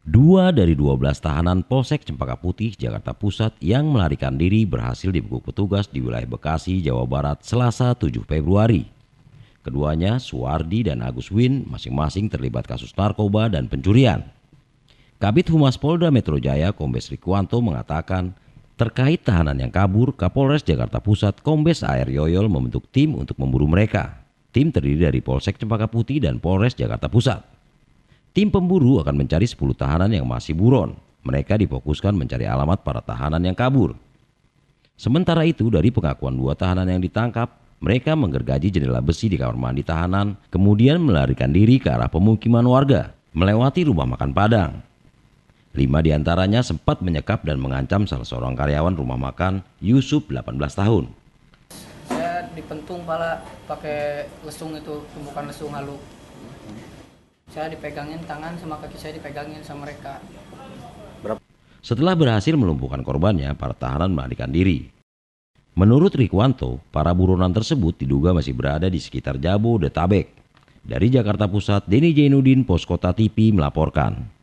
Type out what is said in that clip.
Dua dari 12 tahanan Polsek Cempaka Putih, Jakarta Pusat yang melarikan diri berhasil dibekuk petugas di wilayah Bekasi, Jawa Barat selasa 7 Februari. Keduanya, Suwardi dan Agus Win, masing-masing terlibat kasus narkoba dan pencurian. Kabit Humas Polda Metro Jaya, Kombes Rikuanto mengatakan, terkait tahanan yang kabur, Kapolres Jakarta Pusat Kombes Air Yoyol membentuk tim untuk memburu mereka. Tim terdiri dari Polsek Cempaka Putih dan Polres Jakarta Pusat. Tim pemburu akan mencari 10 tahanan yang masih buron. Mereka difokuskan mencari alamat para tahanan yang kabur. Sementara itu, dari pengakuan dua tahanan yang ditangkap, mereka menggergaji jendela besi di kamar mandi tahanan, kemudian melarikan diri ke arah pemukiman warga, melewati rumah makan Padang. Lima diantaranya sempat menyekap dan mengancam salah seorang karyawan rumah makan, Yusuf, 18 tahun. Saya dipentung pala pakai lesung itu, tumbukan lesung halus saya dipegangin tangan sama kaki saya dipegangin sama mereka. Setelah berhasil melumpuhkan korbannya, para tahanan melarikan diri. Menurut Rikwanto, para buronan tersebut diduga masih berada di sekitar Jabodetabek. Dari Jakarta Pusat, Denny Jainuddin, Poskota TV melaporkan.